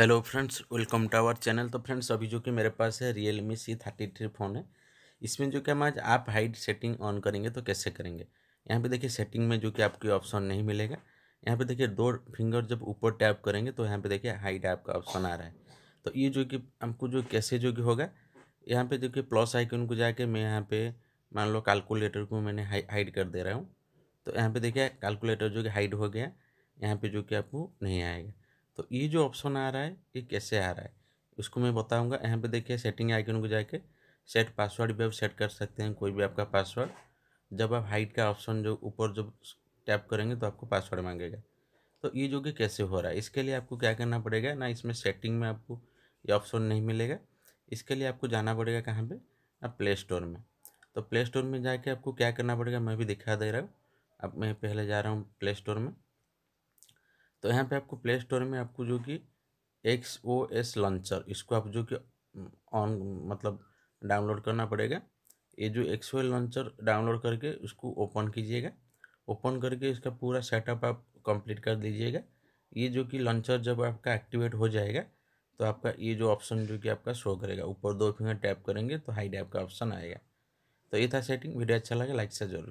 hello friends welcome to our channel तो friends अभी जो कि मेरे पास है Realme C thirty three phone है इसमें जो कि हम आज आप हाइट सेटिंग ऑन करेंगे तो कैसे करेंगे यहाँ पे देखिए सेटिंग में जो कि आपको ऑप्शन नहीं मिलेगा यहाँ पे देखिए दो फिंगर जब ऊपर टैप करेंगे तो यहाँ पे देखिए हाइट आपका ऑप्शन आ रहा है तो ये जो कि हमको जो कैसे जो कि होगा यहाँ पर देखिए प्लस आइकन को जाके मैं यहाँ पर मान लो कैलकुलेटर को मैंने हाइड कर दे रहा हूँ तो यहाँ पर देखिए कैलकुलेटर जो कि हाइड हो गया यहाँ पर जो कि आपको नहीं आएगा तो ये जो ऑप्शन आ रहा है ये कैसे आ रहा है उसको मैं बताऊंगा यहाँ पे देखिए सेटिंग आइकन को जाके सेट पासवर्ड भी आप सेट कर सकते हैं कोई भी आपका पासवर्ड जब आप हाइट का ऑप्शन जो ऊपर जब टैप करेंगे तो आपको पासवर्ड मांगेगा तो ये जो कि कैसे हो रहा है इसके लिए आपको क्या करना पड़ेगा ना इसमें सेटिंग में आपको ये ऑप्शन नहीं मिलेगा इसके लिए आपको जाना पड़ेगा कहाँ पर आप प्ले स्टोर में तो प्ले स्टोर में जाके आपको क्या करना पड़ेगा मैं भी दिखा दे रहा हूँ अब मैं पहले जा रहा हूँ प्ले स्टोर में तो यहाँ पे आपको प्ले स्टोर में आपको जो कि एक्स ओ एस लॉन्चर इसको आप जो कि ऑन मतलब डाउनलोड करना पड़ेगा ये जो X O L launcher download करके उसको ओपन कीजिएगा ओपन करके इसका पूरा सेटअप आप कंप्लीट कर दीजिएगा ये जो कि लॉन्चर जब आपका एक्टिवेट हो जाएगा तो आपका ये जो ऑप्शन जो कि आपका शो करेगा ऊपर दो फिंगर टैप करेंगे तो हाई टैप का ऑप्शन आएगा तो ये था सेटिंग वीडियो अच्छा लगे लाइक से जरूर